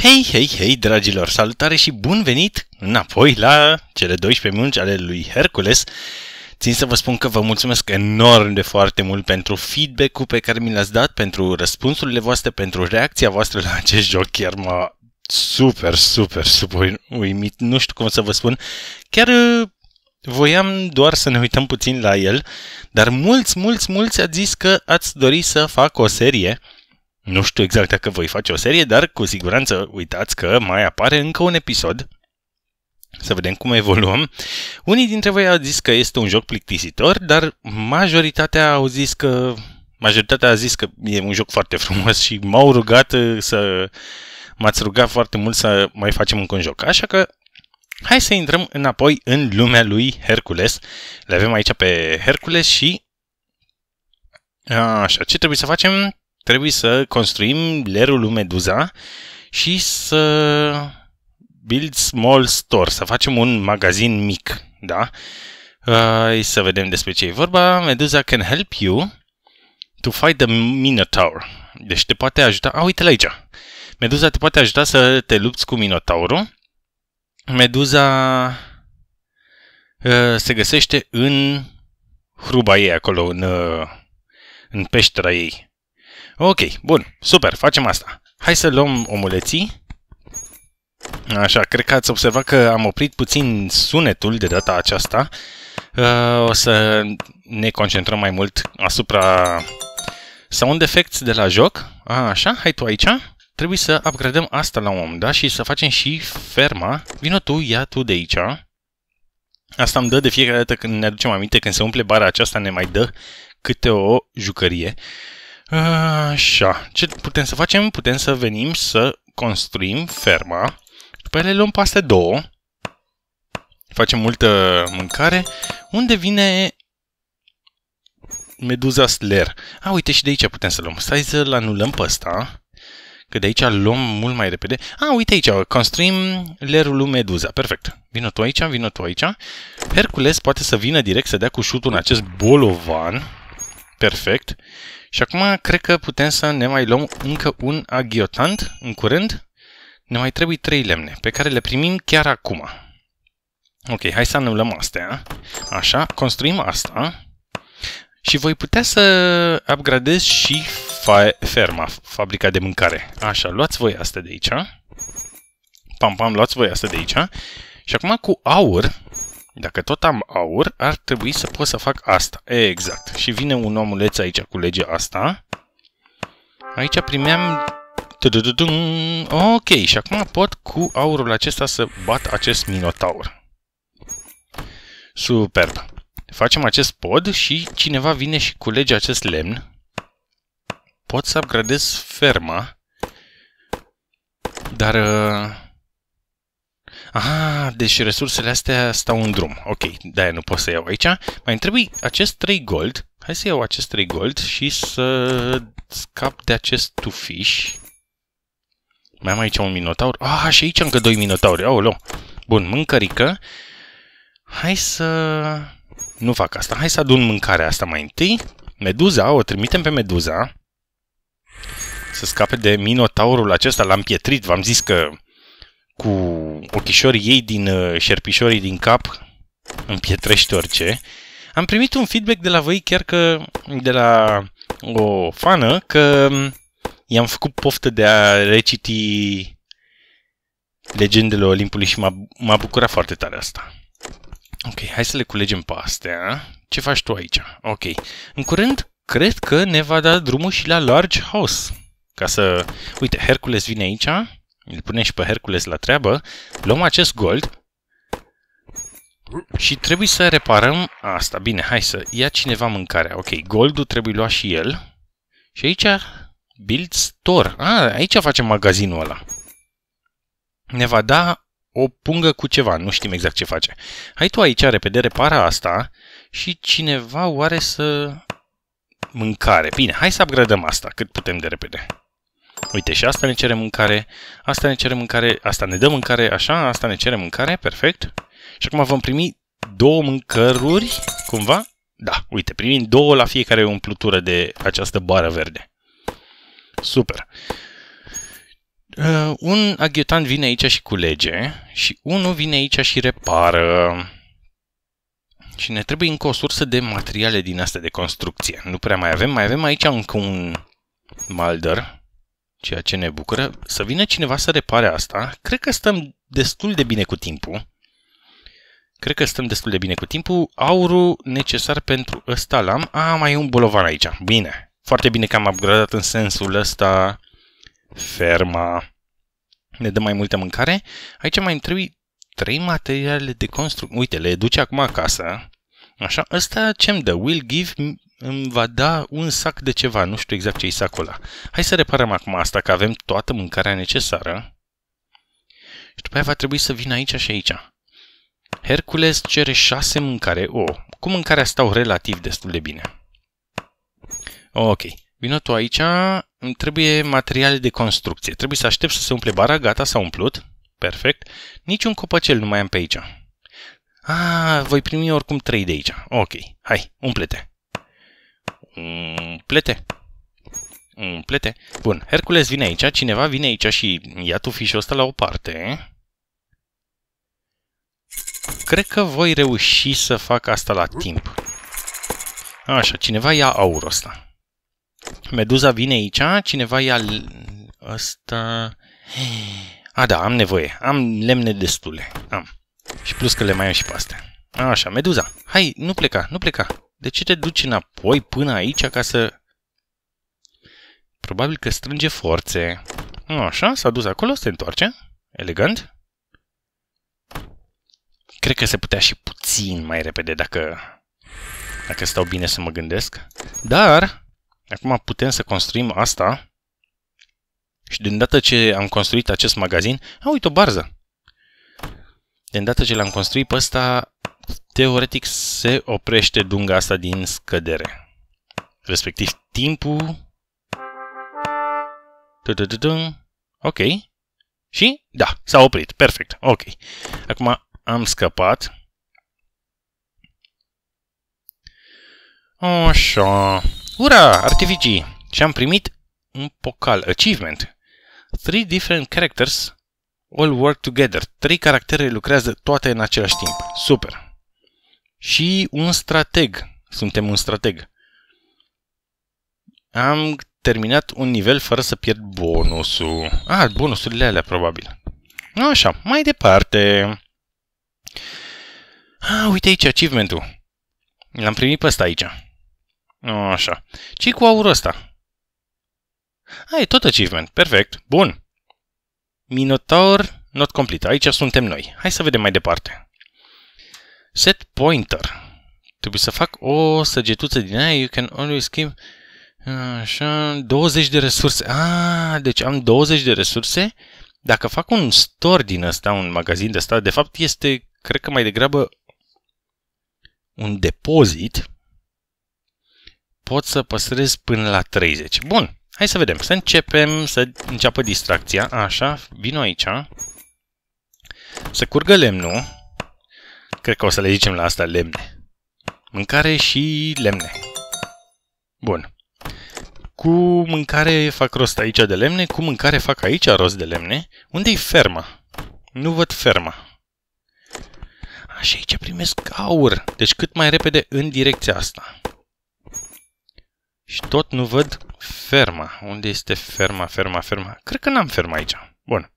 Hei, hei, hei, dragilor, salutare și bun venit înapoi la cele 12 minuni ale lui Hercules. Țin să vă spun că vă mulțumesc enorm de foarte mult pentru feedback-ul pe care mi l-ați dat, pentru răspunsurile voastre, pentru reacția voastră la acest joc. Chiar mă super, super, super uimit. Nu știu cum să vă spun. Chiar uh, voiam doar să ne uităm puțin la el, dar mulți, mulți, mulți ați zis că ați dori să fac o serie nu știu exact dacă voi face o serie, dar cu siguranță uitați că mai apare încă un episod. Să vedem cum evoluăm. Unii dintre voi au zis că este un joc plictisitor, dar majoritatea au zis că majoritatea a zis că e un joc foarte frumos și m-au rugat uh, să m-ați rugat foarte mult să mai facem încă un joc. Așa că hai să intrăm înapoi în lumea lui Hercules. Le avem aici pe Hercules și Așa, ce trebuie să facem? Trebuie să construim lerul lui Meduza și să build small store, să facem un magazin mic, da? Uh, să vedem despre ce e vorba. Meduza can help you to fight the Minotaur. Deci te poate ajuta... A, uite-l aici! Meduza te poate ajuta să te lupți cu Minotaurul. Meduza uh, se găsește în hruba ei acolo, în, uh, în peștera ei. Ok, bun, super, facem asta. Hai să luăm omuleții. Așa, cred că ați observat că am oprit puțin sunetul de data aceasta. Uh, o să ne concentrăm mai mult asupra sound defect de la joc. A, așa, hai tu aici. Trebuie să upgradăm asta la un da, și să facem și ferma. Vino tu, ia tu de aici. Asta îmi dă de fiecare dată când ne aducem aminte, când se umple bara aceasta, ne mai dă câte o jucărie. Uh, Așa, ce putem să facem? Putem să venim să construim ferma. După ele luăm paste două. Facem multă mâncare. Unde vine meduza Slayer? A, uite și de aici putem să luăm. Stai să-l anulăm pe ăsta. Că de aici luăm mult mai repede. A, uite aici, construim lerul lui Meduza. Perfect. Vină tu aici, vină tu aici. Hercules poate să vină direct să dea cu șutul în acest bolovan. Perfect. Și acum cred că putem să ne mai luăm încă un aghiotant în curând. Ne mai trebuie trei lemne, pe care le primim chiar acum. Ok, hai să anulăm astea. Așa, construim asta. Și voi putea să upgradez și fa ferma, fabrica de mâncare. Așa, luați voi asta de aici. Pam, pam, luați voi asta de aici. Și acum cu aur dacă tot am aur, ar trebui să pot să fac asta. Exact. Și vine un omuleț aici cu legea asta. Aici primeam... Ok, și acum pot cu aurul acesta să bat acest minotaur. Superb. Facem acest pod și cineva vine și culege acest lemn. Pot să upgradez ferma. Dar... Uh Ah, deci resursele astea stau în drum. Ok, Da, nu pot să iau aici. Mai întrebi acest 3 gold. Hai să iau acest 3 gold și să scap de acest tufiș. Mai am aici un minotaur. Ah, și aici încă doi minotauri. Aoleu. Bun, mâncărică. Hai să... Nu fac asta. Hai să adun mâncarea asta mai întâi. Meduza, o trimitem pe Meduza. Să scape de minotaurul acesta. L-am pietrit. V-am zis că cu ochișorii ei din uh, șerpișorii din cap, împietrește orice, am primit un feedback de la voi chiar că, de la o fană, că um, i-am făcut poftă de a reciti legendele Olimpului și m-a, m-a bucurat foarte tare asta. Ok, hai să le culegem pe astea. Ce faci tu aici? Ok. În curând, cred că ne va da drumul și la Large House. Ca să... Uite, Hercules vine aici. Îl punem și pe Hercules la treabă. Luăm acest gold. Și trebuie să reparăm asta. Bine, hai să ia cineva mâncarea. Ok, goldul trebuie luat și el. Și aici build store. Ah, aici facem magazinul ăla. Ne va da o pungă cu ceva, nu știm exact ce face. Hai tu aici, repede, repara asta și cineva oare să... Mâncare. Bine, hai să upgradăm asta cât putem de repede. Uite, și asta ne cere mâncare, asta ne cere mâncare, asta ne dă mâncare, așa, asta ne cere mâncare, perfect. Și acum vom primi două mâncăruri, cumva. Da, uite, primim două la fiecare umplutură de această bară verde. Super. Uh, un aghiotant vine aici și culege și unul vine aici și repară. Și ne trebuie încă o sursă de materiale din astea de construcție. Nu prea mai avem. Mai avem aici încă un malder ceea ce ne bucură. Să vină cineva să repare asta. Cred că stăm destul de bine cu timpul. Cred că stăm destul de bine cu timpul. Aurul necesar pentru ăsta l-am. A, mai e un bolovan aici. Bine. Foarte bine că am upgradat în sensul ăsta ferma. Ne dă mai multă mâncare. Aici mai îmi trebuie trei materiale de construcție. Uite, le duce acum acasă. Așa, ăsta ce-mi dă? Will give îmi va da un sac de ceva, nu știu exact ce-i sacul ăla. Hai să reparăm acum asta, că avem toată mâncarea necesară. Și după aia va trebui să vin aici și aici. Hercules cere șase mâncare. O, oh, cu mâncarea stau relativ destul de bine. Ok, vină tu aici, îmi trebuie materiale de construcție. Trebuie să aștept să se umple bara, gata, s-a umplut. Perfect. Niciun copacel nu mai am pe aici. Ah, voi primi oricum trei de aici. Ok, hai, umplete. te Umplete. Umplete. Bun, Hercules vine aici, cineva vine aici și ia tu fișul ăsta la o parte. Cred că voi reuși să fac asta la timp. Așa, cineva ia aurul ăsta. Meduza vine aici, cineva ia ăsta... A, da, am nevoie. Am lemne destule. Am. Și plus că le mai am și pe astea. Așa, meduza. Hai, nu pleca, nu pleca. De ce te duci înapoi până aici ca să... Probabil că strânge forțe. Așa, s-a dus acolo, se întoarce. Elegant. Cred că se putea și puțin mai repede dacă... Dacă stau bine să mă gândesc. Dar, acum putem să construim asta. Și de îndată ce am construit acest magazin... A, uite, o barză! De îndată ce l-am construit pe ăsta, teoretic se oprește dunga asta din scădere. Respectiv timpul... Ok. Și? Da, s-a oprit. Perfect. Ok. Acum am scăpat. Așa. Ura! Artificii! Și am primit un pocal. Achievement. Three different characters all work together. Trei caractere lucrează toate în același timp. Super! și un strateg. Suntem un strateg. Am terminat un nivel fără să pierd bonusul. Ah, bonusurile alea, probabil. Așa, mai departe. Ah, uite aici achievement-ul. L-am primit pe ăsta aici. Așa. ce cu aurul ăsta? Ah, e tot achievement. Perfect. Bun. Minotaur not complete. Aici suntem noi. Hai să vedem mai departe. Set pointer. Trebuie să fac o săgetuță din aia. You can only skim. Așa, 20 de resurse. Ah, deci am 20 de resurse. Dacă fac un store din ăsta, un magazin de ăsta, de fapt este, cred că mai degrabă, un depozit. Pot să păstrez până la 30. Bun, hai să vedem. Să începem, să înceapă distracția. Așa, vin aici. Să curgă lemnul. Cred că o să le zicem la asta lemne. Mâncare și lemne. Bun. Cu mâncare fac rost aici de lemne, cu mâncare fac aici rost de lemne. Unde-i ferma? Nu văd ferma. Așa aici primesc aur. Deci cât mai repede în direcția asta. Și tot nu văd ferma. Unde este ferma, ferma, ferma? Cred că n-am ferma aici. Bun.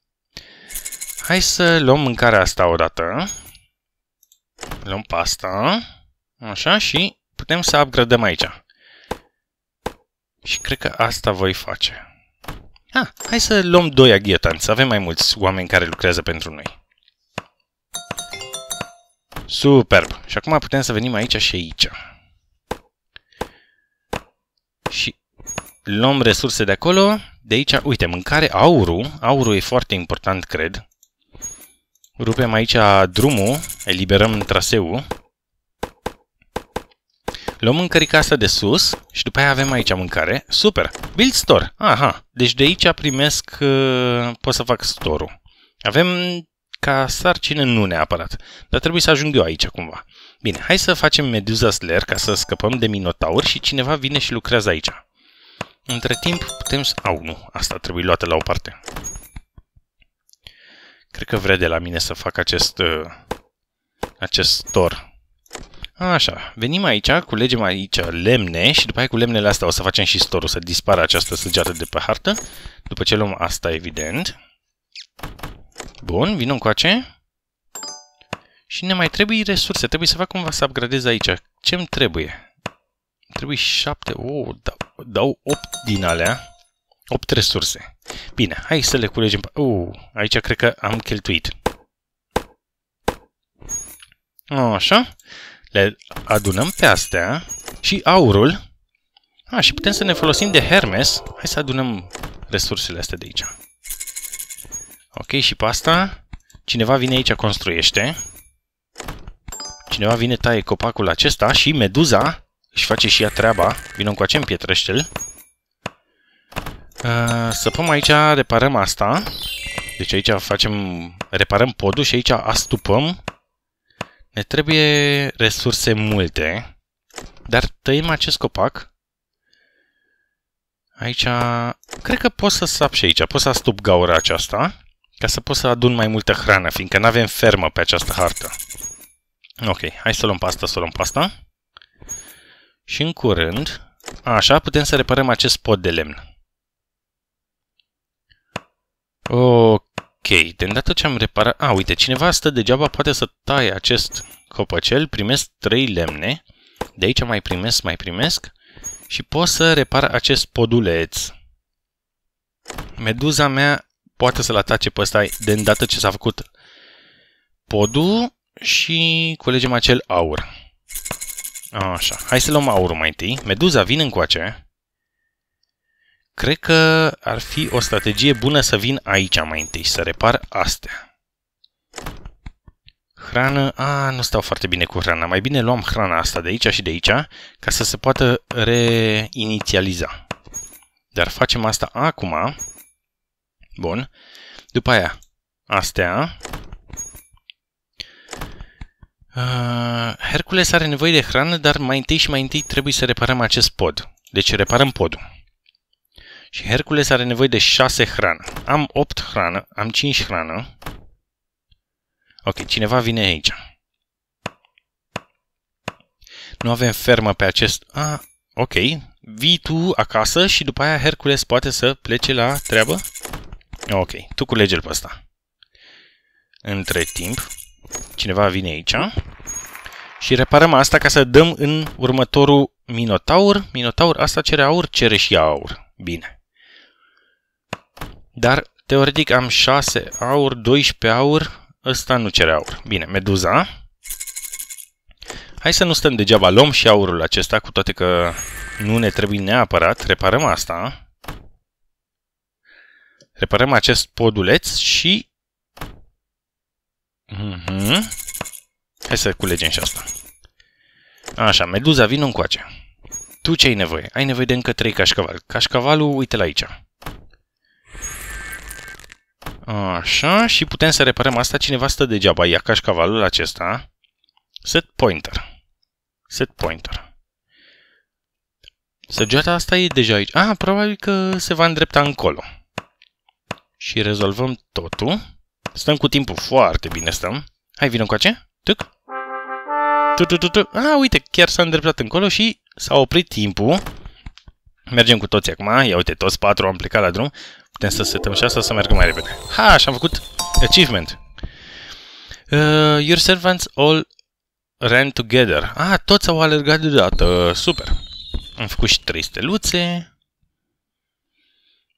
Hai să luăm mâncarea asta odată. Luăm pasta. Așa și putem să upgradăm aici. Și cred că asta voi face. Ah, hai să luăm doi aghietanți, să avem mai mulți oameni care lucrează pentru noi. Superb! Și acum putem să venim aici și aici. Și luăm resurse de acolo. De aici, uite, mâncare, aurul. Aurul e foarte important, cred. Rupem aici drumul, eliberăm traseul. Luăm încărica asta de sus și după aia avem aici mâncare. Super! Build store! Aha! Deci de aici primesc... Uh, pot să fac store-ul. Avem ca sarcină nu neapărat, dar trebuie să ajung eu aici cumva. Bine, hai să facem Medusa Slayer ca să scăpăm de Minotaur și cineva vine și lucrează aici. Între timp putem să... Au, nu, asta trebuie luată la o parte. Cred că vrea de la mine să fac acest, uh, acest tor. Așa, venim aici, culegem aici lemne și după aia cu lemnele astea o să facem și storul, să dispară această săgeată de pe hartă. După ce luăm asta, evident. Bun, vină încoace. Și ne mai trebuie resurse, trebuie să fac cumva să upgradez aici. Ce-mi trebuie? trebuie șapte. oh, dau, dau opt din alea, Opt resurse. Bine, hai să le culegem. Uh, aici cred că am cheltuit. Așa. Le adunăm pe astea și aurul. A, și putem să ne folosim de Hermes. Hai să adunăm resursele astea de aici. Ok, și pe asta cineva vine aici, construiește. Cineva vine, taie copacul acesta și meduza își face și ea treaba. Vino cu acem pietrăștel. Ă, să păm aici, reparăm asta. Deci aici facem, reparăm podul și aici astupăm. Ne trebuie resurse multe. Dar tăiem acest copac. Aici, cred că pot să sap și aici. Pot să astup gaura aceasta. Ca să pot să adun mai multă hrană, fiindcă nu avem fermă pe această hartă. Ok, hai să luăm pasta, să luăm pasta. Și în curând, așa, putem să reparăm acest pod de lemn. Ok, de îndată ce am reparat... A, uite, cineva stă degeaba, poate să taie acest copăcel, primesc 3 lemne, de aici mai primesc, mai primesc, și pot să repar acest poduleț. Meduza mea poate să-l atace pe ăsta de îndată ce s-a făcut podul și culegem acel aur. Așa, hai să luăm aurul mai întâi. Meduza, vin încoace. Cred că ar fi o strategie bună să vin aici mai întâi, să repar astea. Hrană... A, nu stau foarte bine cu hrana. Mai bine luam hrana asta de aici și de aici, ca să se poată reinițializa. Dar facem asta acum. Bun. După aia, astea. Hercules are nevoie de hrană, dar mai întâi și mai întâi trebuie să reparăm acest pod. Deci reparăm podul. Și Hercules are nevoie de 6 hrană. Am 8 hrană, am 5 hrană. Ok, cineva vine aici. Nu avem fermă pe acest... Ah, ok. Vii tu acasă și după aia Hercules poate să plece la treabă? Ok, tu culege-l pe ăsta. Între timp, cineva vine aici și reparăm asta ca să dăm în următorul Minotaur. Minotaur asta cere aur, cere și aur. Bine. Dar teoretic am 6 aur, 12 aur, ăsta nu cere aur. Bine, meduza. Hai să nu stăm degeaba, luăm și aurul acesta, cu toate că nu ne trebuie neapărat. Reparăm asta. Reparăm acest poduleț și... Mm -hmm. Hai să culegem și asta. Așa, meduza, vin încoace. Tu ce ai nevoie? Ai nevoie de încă trei cașcaval. Cașcavalul, uite-l aici. Așa, și putem să reparăm asta. Cineva stă degeaba. Ia ca și cavalul acesta. Set pointer. Set pointer. Săgeata asta e deja aici. Ah, probabil că se va îndrepta încolo. Și rezolvăm totul. Stăm cu timpul foarte bine, stăm. Hai, vină cu Tuc. Tu, tu, tu, tu. Ah, uite, chiar s-a îndreptat încolo și s-a oprit timpul. Mergem cu toți acum. Ia uite, toți patru am plecat la drum. Putem să setăm și asta să meargă mai repede. Ha, și am făcut achievement. Uh, your servants all ran together. Ah, toți au alergat deodată. Super. Am făcut și 3 steluțe.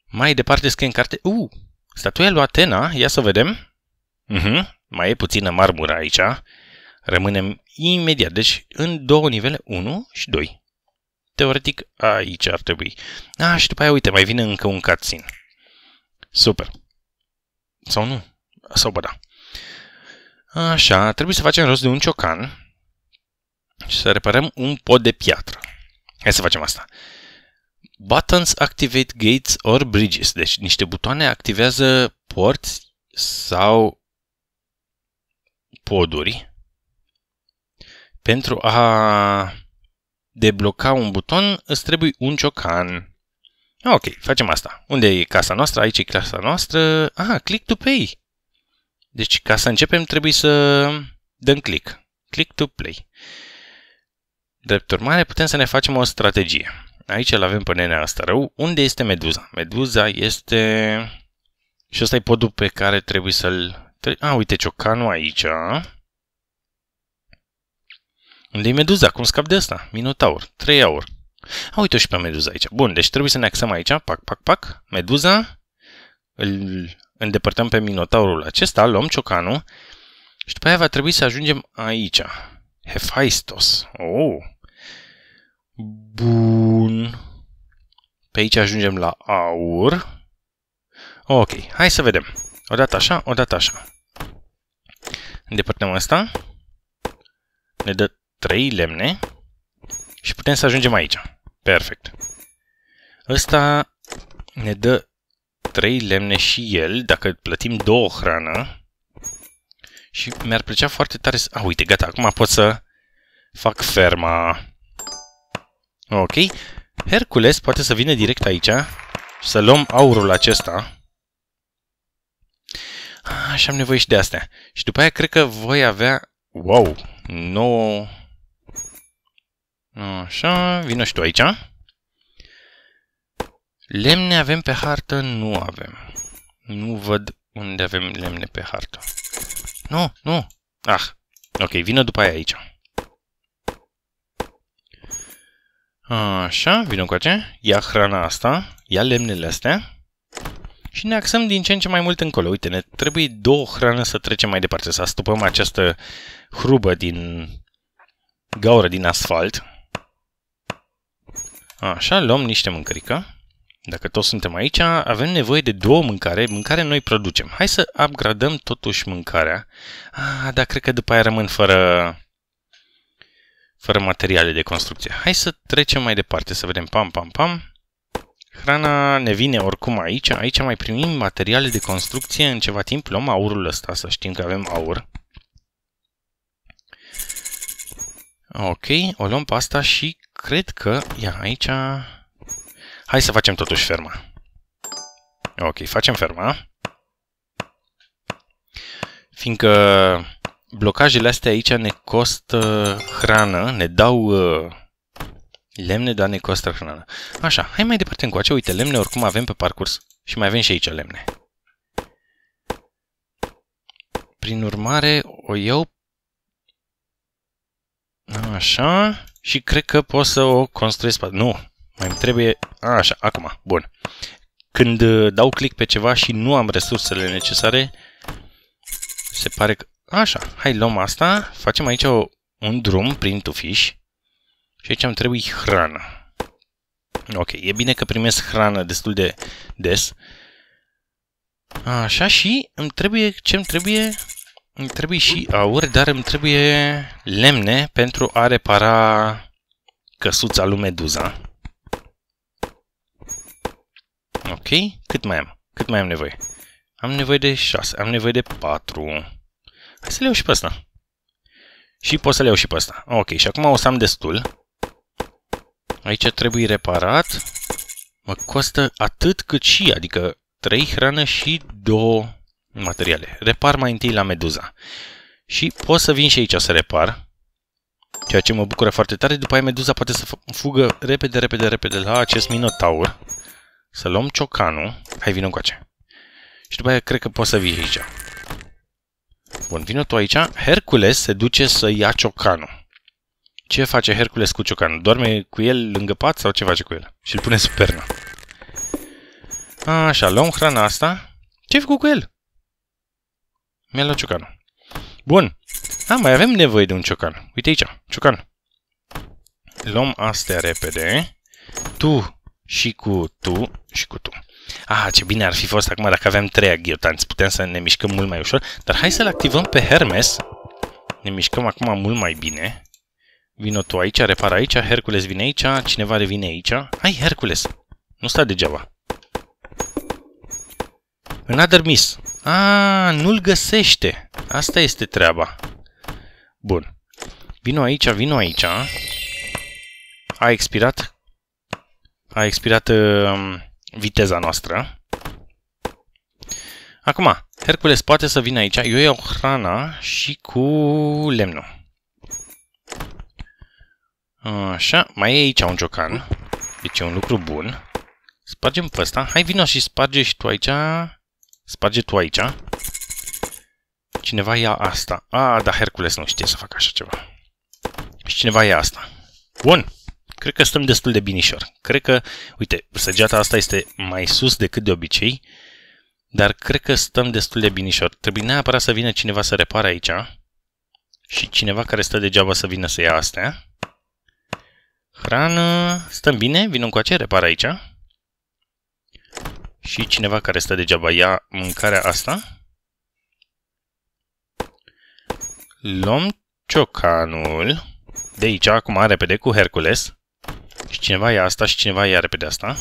Mai departe scrie în carte... Uh, statuia lui Atena. Ia să vedem. Uh mhm. -huh. Mai e puțină marmură aici. Rămânem imediat. Deci în două nivele, 1 și 2. Teoretic aici ar trebui. Ah, și după aia, uite, mai vine încă un cutscene. Super. Sau nu. Sau bă, da. Așa, trebuie să facem rost de un ciocan și să reparăm un pod de piatră. Hai să facem asta. Buttons activate gates or bridges. Deci niște butoane activează porți sau poduri pentru a debloca un buton îți trebuie un ciocan. Ok, facem asta. Unde e casa noastră? Aici e casa noastră. Ah, click to pay. Deci ca să începem trebuie să dăm click. Click to play. Drept urmare, putem să ne facem o strategie. Aici îl avem pe nenea asta rău. Unde este meduza? Meduza este... Și ăsta e podul pe care trebuie să-l... A, ah, uite ciocanul aici. Unde e meduza? Cum scap de asta? Minotaur. trei aur. A, ah, uite și pe meduza aici. Bun, deci trebuie să ne axăm aici. Pac, pac, pac. Meduza. Îl îndepărtăm pe minotaurul acesta, luăm ciocanul și după aia va trebui să ajungem aici. Hephaistos. Oh. Bun. Pe aici ajungem la aur. Ok, hai să vedem. Odată așa, odată așa. Îndepărtăm asta. Ne dă 3 lemne. Și putem să ajungem aici. Perfect. Ăsta ne dă 3 lemne și el, dacă plătim două hrană. Și mi-ar plăcea foarte tare să... A, uite, gata, acum pot să fac ferma. Ok. Hercules poate să vină direct aici și să luăm aurul acesta. Ah, și am nevoie și de astea. Și după aia cred că voi avea... Wow! 9... Așa, vină și tu aici. Lemne avem pe hartă? Nu avem. Nu văd unde avem lemne pe hartă. Nu, nu. Ah, ok, vină după aia aici. Așa, vină cu acea. Ia hrana asta, ia lemnele astea. Și ne axăm din ce în ce mai mult încolo. Uite, ne trebuie două hrană să trecem mai departe, să astupăm această hrubă din gaură din asfalt. Așa, luăm niște mâncărică. Dacă toți suntem aici, avem nevoie de două mâncare, mâncare noi producem. Hai să upgradăm totuși mâncarea. Ah, dar cred că după aia rămân fără, fără materiale de construcție. Hai să trecem mai departe, să vedem. Pam, pam, pam. Hrana ne vine oricum aici. Aici mai primim materiale de construcție în ceva timp. Luăm aurul ăsta, să știm că avem aur. Ok, o luăm pe asta și cred că... Ia, aici... Hai să facem totuși ferma. Ok, facem ferma. Fiindcă blocajele astea aici ne costă hrană, ne dau uh, lemne, dar ne costă hrană. Așa, hai mai departe încoace. Uite, lemne oricum avem pe parcurs și mai avem și aici lemne. Prin urmare, o iau... Așa și cred că pot să o construiesc Nu, mai îmi trebuie... A, așa, acum, bun. Când uh, dau click pe ceva și nu am resursele necesare, se pare că... Așa, hai luăm asta, facem aici o, un drum prin tufiș și aici îmi trebuie hrană. Ok, e bine că primesc hrană destul de des. Așa și îmi trebuie ce îmi trebuie îmi trebuie și aur, dar îmi trebuie lemne pentru a repara căsuța lui Meduza. Ok, cât mai am? Cât mai am nevoie? Am nevoie de 6, am nevoie de 4. Hai să le iau și pe asta. Și pot să le iau și pe asta. Ok, și acum o să am destul. Aici trebuie reparat. Mă costă atât cât și, adică 3 hrană și 2 materiale. Repar mai întâi la meduza. Și pot să vin și aici să repar, ceea ce mă bucură foarte tare. După aia meduza poate să fugă repede, repede, repede la acest minotaur. Să luăm ciocanul. Hai, vină încoace. Și după aia cred că pot să vii aici. Bun, vină tu aici. Hercules se duce să ia ciocanul. Ce face Hercules cu ciocanul? Dorme cu el lângă pat sau ce face cu el? Și îl pune sub perna. Așa, luăm hrana asta. Ce-ai făcut cu el? Mi-a luat ciocanul. Bun. A, ah, mai avem nevoie de un ciocan. Uite aici, ciocan. Luăm astea repede. Tu și cu tu și cu tu. Ah, ce bine ar fi fost acum dacă aveam trei aghiotanți. Putem să ne mișcăm mult mai ușor. Dar hai să-l activăm pe Hermes. Ne mișcăm acum mult mai bine. Vino tu aici, repar aici, Hercules vine aici, cineva revine aici. Hai, Hercules! Nu sta degeaba. Another miss. A, nu-l găsește. Asta este treaba. Bun. Vino aici, vino aici. A expirat. A expirat uh, viteza noastră. Acum, Hercules poate să vină aici. Eu iau hrana și cu lemnul. Așa, mai e aici un ciocan. Deci e un lucru bun. Spargem pe ăsta. Hai, vino și sparge și tu aici. Sparge tu aici. Cineva ia asta. A, da, Hercules nu știe să facă așa ceva. Și cineva ia asta. Bun. Cred că stăm destul de binișor. Cred că, uite, săgeata asta este mai sus decât de obicei, dar cred că stăm destul de binișor. Trebuie neapărat să vină cineva să repare aici și cineva care stă degeaba să vină să ia astea. Hrană, stăm bine, Vin cu ce repar aici. Și cineva care stă degeaba ia mâncarea asta. Luăm ciocanul de aici, acum repede, cu Hercules. Și cineva ia asta și cineva ia repede asta.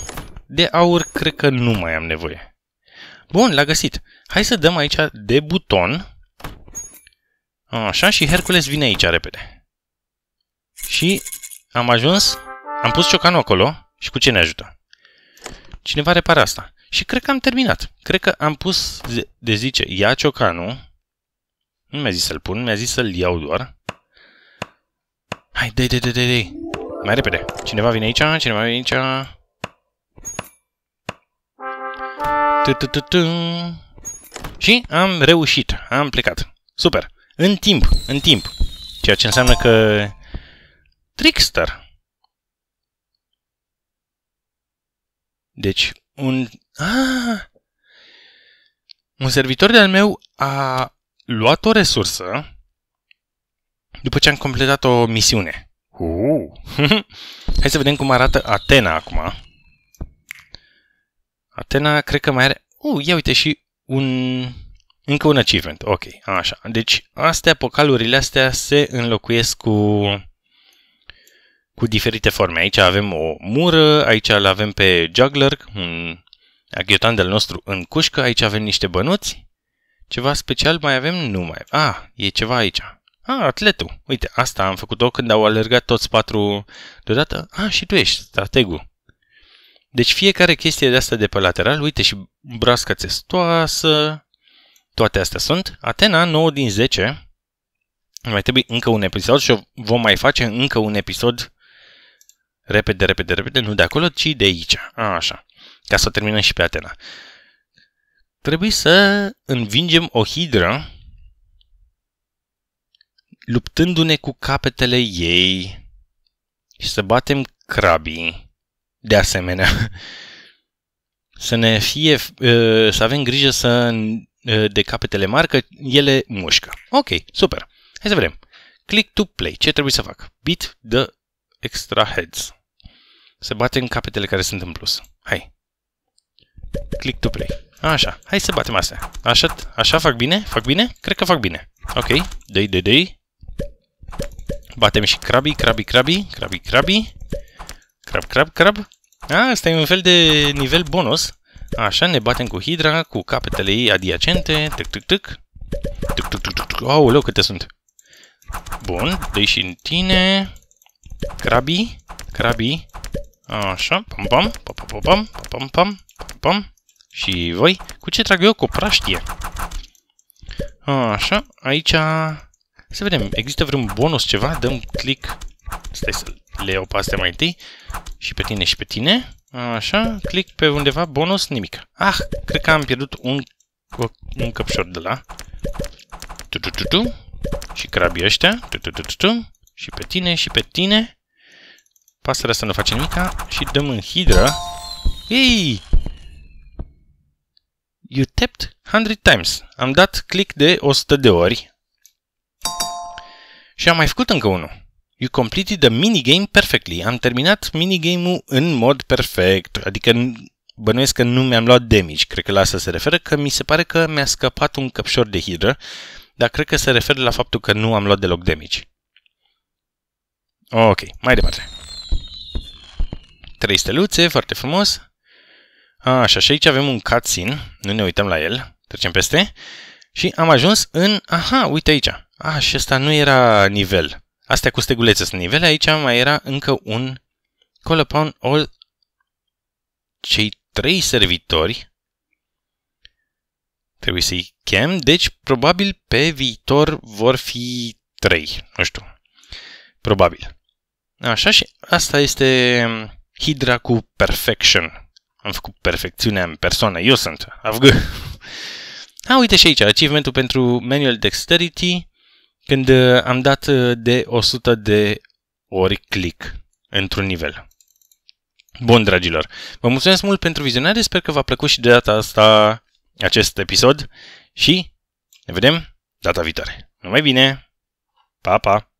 De aur cred că nu mai am nevoie. Bun, l-a găsit. Hai să dăm aici de buton. Așa, și Hercules vine aici repede. Și am ajuns, am pus ciocanul acolo și cu ce ne ajută? Cineva repara asta. Și cred că am terminat. Cred că am pus de, zice, ia ciocanul. Nu mi-a zis să-l pun, mi-a zis să-l iau doar. Hai, dai, dai, dai, dai, dai. Mai repede. Cineva vine aici, cineva vine aici. Tu, tu, tu, tu. Și am reușit, am plecat. Super. În timp, în timp. Ceea ce înseamnă că... Trickster. Deci, un... Ah, un servitor de-al meu a luat o resursă după ce am completat o misiune. Uh. Hai să vedem cum arată Atena acum. Atena cred că mai are... Uh, ia uite și un... Încă un achievement. Ok, așa. Deci astea, pocalurile astea se înlocuiesc cu cu diferite forme. Aici avem o mură, aici îl avem pe juggler, un aghiotan al nostru în cușcă, aici avem niște bănuți. Ceva special mai avem? Nu mai avem. Ah, e ceva aici. Ah, atletul. Uite, asta am făcut-o când au alergat toți patru deodată. Ah, și tu ești strategul. Deci fiecare chestie de asta de pe lateral, uite și brasca testoasă, toate astea sunt. Atena 9 din 10. Mai trebuie încă un episod și vom mai face încă un episod Repede, repede, repede, nu de acolo, ci de aici. A, așa. Ca să terminăm și pe Atena. Trebuie să învingem o hidră luptându-ne cu capetele ei și să batem crabii. De asemenea, să ne fie, ă, să avem grijă să ă, de capetele mari, că ele mușcă. Ok, super. Hai să vedem. Click to play. Ce trebuie să fac? Beat the extra heads. Se bate în capetele care sunt în plus. Hai. Click to play. Așa. Hai să batem astea. Așa, așa fac bine? Fac bine? Cred că fac bine. Ok. Dei, dei, dei. Batem și crabi, crabi, crabi, crabi, crabi. Crab, crab, crab. A, asta e un fel de nivel bonus. Așa, ne batem cu Hidra, cu capetele ei adiacente. Tic, tic, tic. Tic, tic, tic, tic. Aoleu, câte sunt. Bun, dei și în tine. Krabi, krabi. așa, pam pam, pam pam pam, pam pam, pam pam. pam. Și voi, cu ce trag eu? Cu praștie. Așa, aici... Să vedem, există vreun bonus ceva? Dăm click. Stai să le iau pe astea mai întâi. Și pe tine și pe tine. Așa, click pe undeva, bonus, nimic. Ah, cred că am pierdut un, un căpșor de la. Tu, tu, tu, tu. Și crabii ăștia. Tu, tu, tu, tu, tu și pe tine și pe tine. Pasărea asta nu face nimica și dăm în hidra. Ei! You tapped 100 times. Am dat click de 100 de ori. Și am mai făcut încă unul. You completed the minigame perfectly. Am terminat minigame-ul în mod perfect. Adică bănuiesc că nu mi-am luat damage. Cred că la asta se referă, că mi se pare că mi-a scăpat un căpșor de hidră, dar cred că se referă la faptul că nu am luat deloc damage. Ok, mai departe. Trei steluțe, foarte frumos. Așa, și aici avem un cutscene, nu ne uităm la el, trecem peste. Și am ajuns în... Aha, uite aici. A, și ăsta nu era nivel. Astea cu stegulețe sunt nivele, aici mai era încă un call upon all cei trei servitori. Trebuie să-i chem, deci probabil pe viitor vor fi trei, nu știu. Probabil. Așa și asta este um, Hydra cu Perfection. Am făcut perfecțiunea în persoană, eu sunt, avgă. A, uite și aici, achievementul pentru Manual Dexterity, când uh, am dat uh, de 100 de ori click într-un nivel. Bun, dragilor, vă mulțumesc mult pentru vizionare, sper că v-a plăcut și de data asta acest episod și ne vedem data viitoare. Numai bine! Pa, pa!